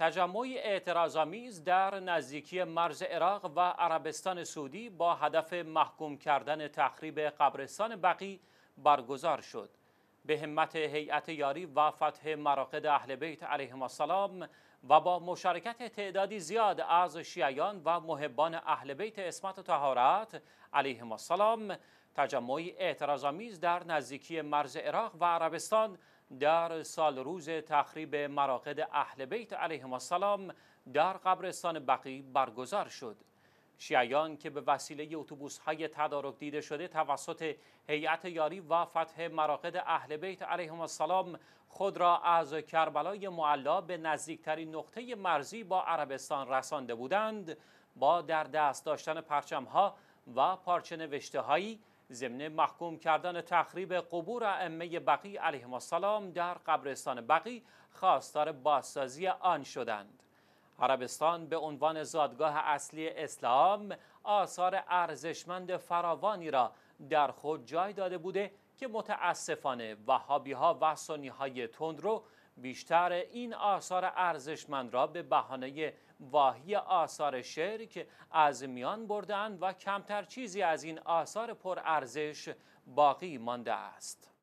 تجمعی اعتراضامیز در نزدیکی مرز عراق و عربستان سعودی با هدف محکوم کردن تخریب قبرستان بقی برگزار شد. به همت هیئت یاری و فتح مراقد اهل بیت علیهم السلام و با مشارکت تعدادی زیاد از شیعیان و محبان اهل بیت اسمت و طهارت علیهم السلام تجمعی اعتراضامیز در نزدیکی مرز عراق و عربستان در سال روز تخریب مراقد اهل بیت علیهم السلام در قبرستان بقی برگزار شد. شیعیان که به وسیله اتوبوس های تدارک دیده شده توسط هیئت یاری و فتح مراقد اهل بیت علیهم السلام خود را از کربلای معلا به نزدیکترین نقطه مرزی با عربستان رسانده بودند با در دست داشتن پرچم ها و پارچه نوشته هایی ضمن محکوم کردن تخریب قبور ائمه بقی علیهم السلام در قبرستان بقی خواستار بازسازی آن شدند عربستان به عنوان زادگاه اصلی اسلام آثار ارزشمند فراوانی را در خود جای داده بوده که متاسفانه وهابی ها و سنی های تندرو بیشتر این آثار ارزشمند را به بهانه واهی آثار شعر که از میان بردن و کمتر چیزی از این آثار پر ارزش باقی مانده است.